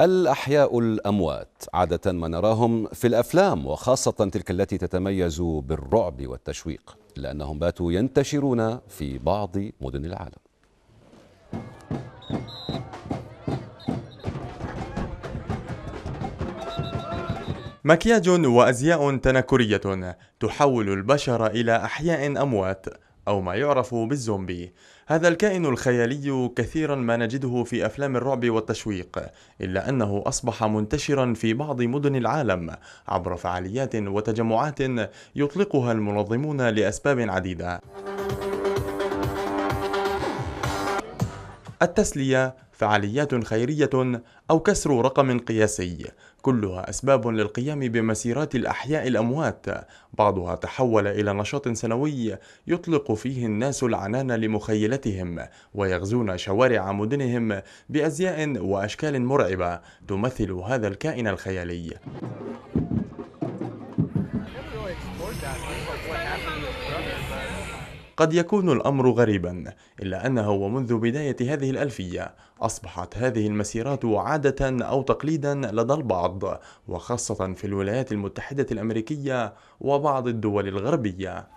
الأحياء الأموات عادة ما نراهم في الأفلام وخاصة تلك التي تتميز بالرعب والتشويق لأنهم باتوا ينتشرون في بعض مدن العالم مكياج وأزياء تنكرية تحول البشر إلى أحياء أموات أو ما يعرف بالزومبي هذا الكائن الخيالي كثيرا ما نجده في أفلام الرعب والتشويق إلا أنه أصبح منتشرا في بعض مدن العالم عبر فعاليات وتجمعات يطلقها المنظمون لأسباب عديدة التسلية فعاليات خيرية أو كسر رقم قياسي كلها أسباب للقيام بمسيرات الأحياء الأموات بعضها تحول إلى نشاط سنوي يطلق فيه الناس العنان لمخيلتهم ويغزون شوارع مدنهم بأزياء وأشكال مرعبة تمثل هذا الكائن الخيالي قد يكون الأمر غريبا إلا أنه ومنذ بداية هذه الألفية أصبحت هذه المسيرات عادة أو تقليدا لدى البعض وخاصة في الولايات المتحدة الأمريكية وبعض الدول الغربية